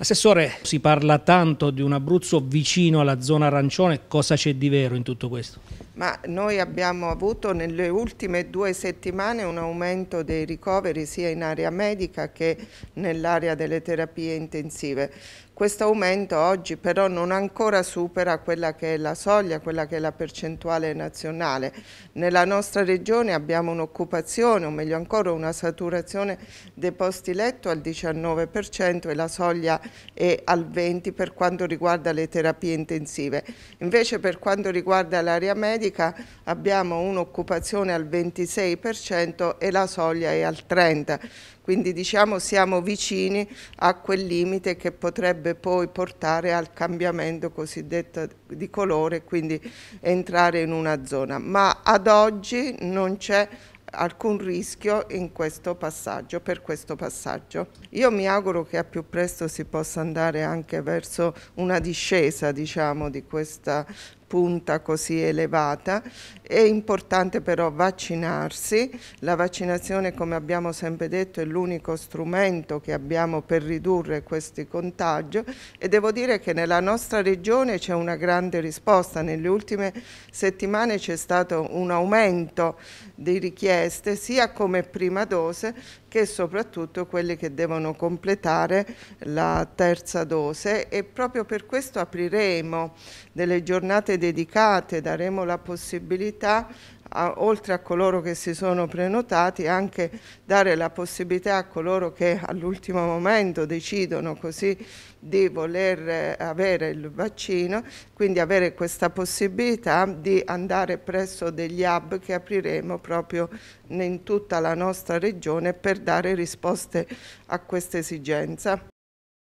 Assessore, si parla tanto di un Abruzzo vicino alla zona arancione, cosa c'è di vero in tutto questo? ma noi abbiamo avuto nelle ultime due settimane un aumento dei ricoveri sia in area medica che nell'area delle terapie intensive. Questo aumento oggi però non ancora supera quella che è la soglia, quella che è la percentuale nazionale. Nella nostra regione abbiamo un'occupazione, o meglio ancora una saturazione dei posti letto al 19% e la soglia è al 20% per quanto riguarda le terapie intensive. Invece per quanto riguarda l'area medica pubblica abbiamo un'occupazione al 26% e la soglia è al 30%, quindi diciamo siamo vicini a quel limite che potrebbe poi portare al cambiamento cosiddetto di colore, quindi entrare in una zona, ma ad oggi non c'è alcun rischio in questo passaggio, per questo passaggio. Io mi auguro che a più presto si possa andare anche verso una discesa diciamo, di questa punta così elevata, è importante però vaccinarsi, la vaccinazione come abbiamo sempre detto è l'unico strumento che abbiamo per ridurre questi contagi e devo dire che nella nostra regione c'è una grande risposta, nelle ultime settimane c'è stato un aumento di richieste sia come prima dose che soprattutto quelli che devono completare la terza dose e proprio per questo apriremo delle giornate dedicate, daremo la possibilità a, oltre a coloro che si sono prenotati, anche dare la possibilità a coloro che all'ultimo momento decidono così di voler eh, avere il vaccino, quindi avere questa possibilità di andare presso degli hub che apriremo proprio in tutta la nostra regione per dare risposte a questa esigenza.